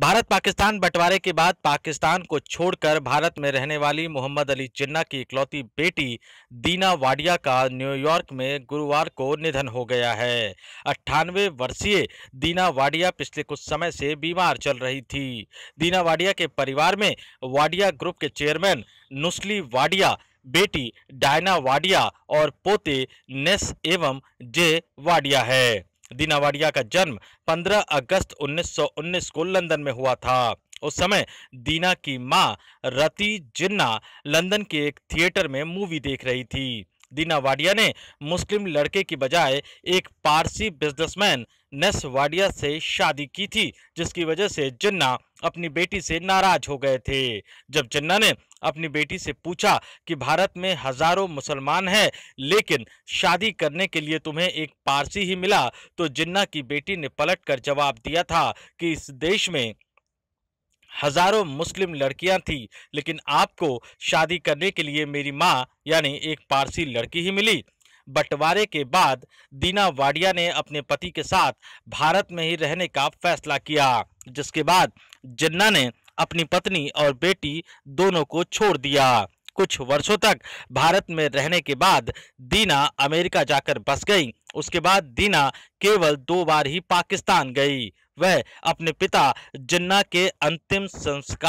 भारत पाकिस्तान बंटवारे के बाद पाकिस्तान को छोड़कर भारत में रहने वाली मोहम्मद अली जिन्ना की इकलौती बेटी दीना वाडिया का न्यूयॉर्क में गुरुवार को निधन हो गया है अट्ठानवे वर्षीय दीना वाडिया पिछले कुछ समय से बीमार चल रही थी दीना वाडिया के परिवार में वाडिया ग्रुप के चेयरमैन नुस्ली वाडिया बेटी डायना वाडिया और पोते नेस एवं जे वाडिया है दीनावाड़िया का जन्म 15 अगस्त 1919 को लंदन में हुआ था उस समय दीना की मां रति जिन्ना लंदन के एक थिएटर में मूवी देख रही थी दीना वाडिया ने मुस्लिम लड़के की बजाय एक पारसी बिजनेसमैन नेस वाडिया से शादी की थी जिसकी वजह से जिन्ना अपनी बेटी से नाराज हो गए थे जब जिन्ना ने अपनी बेटी से पूछा कि भारत में हजारों मुसलमान हैं लेकिन शादी करने के लिए तुम्हें एक पारसी ही मिला तो जिन्ना की बेटी ने पलटकर जवाब दिया था कि इस देश में हजारों मुस्लिम लड़कियां थी लेकिन आपको शादी करने के लिए मेरी माँ यानी एक पारसी लड़की ही मिली बंटवारे के बाद दीना वाडिया ने अपने पति के साथ भारत में ही रहने का फैसला किया जिसके बाद जिन्ना ने अपनी पत्नी और बेटी दोनों को छोड़ दिया कुछ वर्षों तक भारत में रहने के बाद दीना अमेरिका जाकर बस गई उसके बाद दीना केवल दो बार ही पाकिस्तान गई वह अपने पिता जिन्ना के अंतिम संस्कार